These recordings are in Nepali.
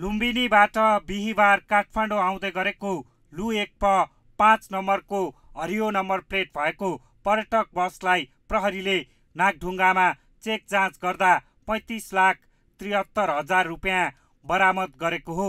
लुम्बिनीबाट बिहिबार काठमाडौँ आउँदै गरेको लु एक प पाँच नम्बरको हरियो नम्बर प्लेट भएको पर्यटक बसलाई प्रहरीले नागढुङ्गामा चेक जाँच गर्दा पैँतिस लाख त्रिहत्तर हजार रुपियाँ बरामद गरेको हो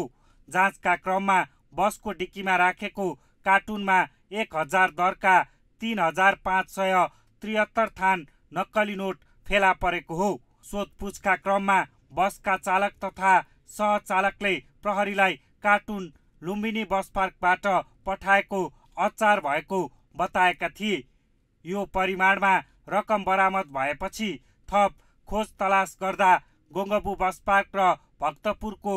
जाँचका क्रममा बसको डिक्कीमा राखेको कार्टुनमा एक हजार दरका तिन हजार पाँच सय त्रिहत्तर थान नक्कली नोट फेला परेको हो सोधपुछका क्रममा बसका चालक तथा सहचालकले प्रहरीलाई कार्टुन लुम्बिनी बस पार्कबाट पठाएको अचार भएको बताएका थिए यो परिमाणमा रकम बरामद भएपछि थप खोज तलास गर्दा गोङ्गबु बस पार्क र भक्तपुरको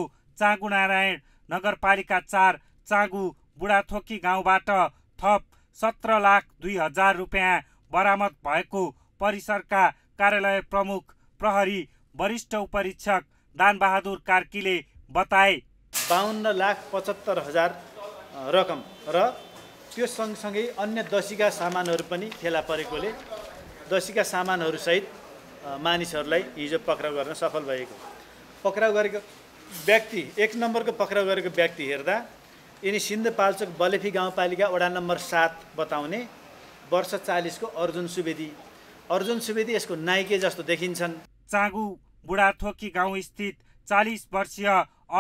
नारायण नगरपालिका चार चाँगु बुढाथोकी गाउँबाट थप सत्र लाख दुई हजार रुपियाँ बरामद भएको परिसरका कार्यालय प्रमुख प्रहरी वरिष्ठ उपरीक्षक दानबहादुर कार्कीले बताए बाहन्न लाख पचहत्तर हजार रकम र त्यो सँगसँगै अन्य दसीका सामानहरू पनि फेला परेकोले दसीका सामानहरूसहित मानिसहरूलाई हिजो पक्राउ गर्न सफल भएको पक्राउ गरेको व्यक्ति एक नम्बरको पक्राउ गरेको व्यक्ति हेर्दा यिनी सिन्धुपाल्चोक बलेफी गाउँपालिका वडा नम्बर सात बताउने वर्ष चालिसको अर्जुन सुवेदी अर्जुन सुवेदी यसको नाइके जस्तो देखिन्छन् चागु बुढाथोकी गाउँस्थित चालिस वर्षीय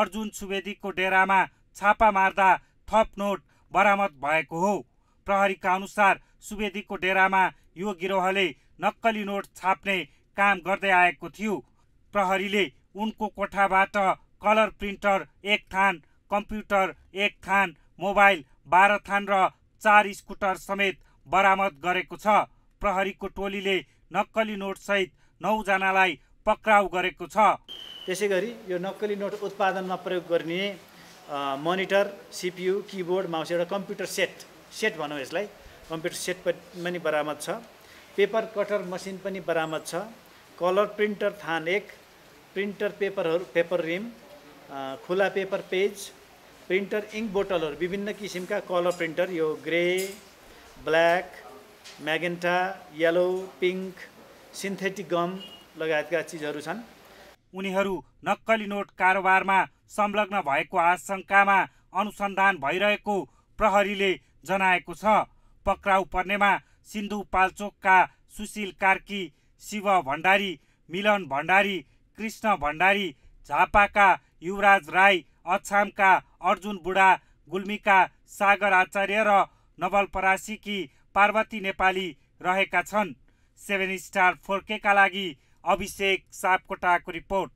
अर्जुन सुवेदीको डेरामा छापा मार्दा थप नोट बरामद भएको हो प्रहरीका अनुसार सुवेदीको डेरामा यो गिरोहले नक्कली नोट छाप्ने काम गर्दै आएको थियो प्रहरीले उनको कोठाबाट कलर प्रिन्टर एक थान कम्प्युटर एक थान मोबाइल बाह्र थान र चार स्कुटर समेत बरामद गरेको छ प्रहरीको टोलीले नक्कली नोटसहित नौजनालाई पक्राउ गरेको छ त्यसै गरी यो नक्कली नोट उत्पादनमा प्रयोग गर्ने मोनिटर सिपियु किबोर्ड माउस एउटा कम्प्युटर सेट सेट भनौँ यसलाई कम्प्युटर सेट पनि बरामद छ पेपर कटर मसिन पनि बरामद छ कलर प्रिन्टर थान एक प्रिन्टर पेपरहरू पेपर रिम खुला पेपर पेज प्रिन्टर इङ्क बोटलहरू विभिन्न किसिमका कलर प्रिन्टर यो grey black magenta yellow pink synthetic gum लगायतका चिजहरू छन् उनीहरू नक्कली नोट कारोबारमा संलग्न भएको आशंकामा अनुसन्धान भइरहेको प्रहरीले जनाएको छ पक्राउ पर्नेमा सिन्धुपाल्चोकका सुशील कार्की शिव भण्डारी मिलन भण्डारी कृष्ण भण्डारी झापाका युवराज राई अछामका अर्जुन बुढा गुल्मीका सागर आचार्य र नवलपरासीकी पार्वती नेपाली रहेका छन् सेभेन स्टार फोर्केका लागि अभिषेक सापकोटाको रिपोर्ट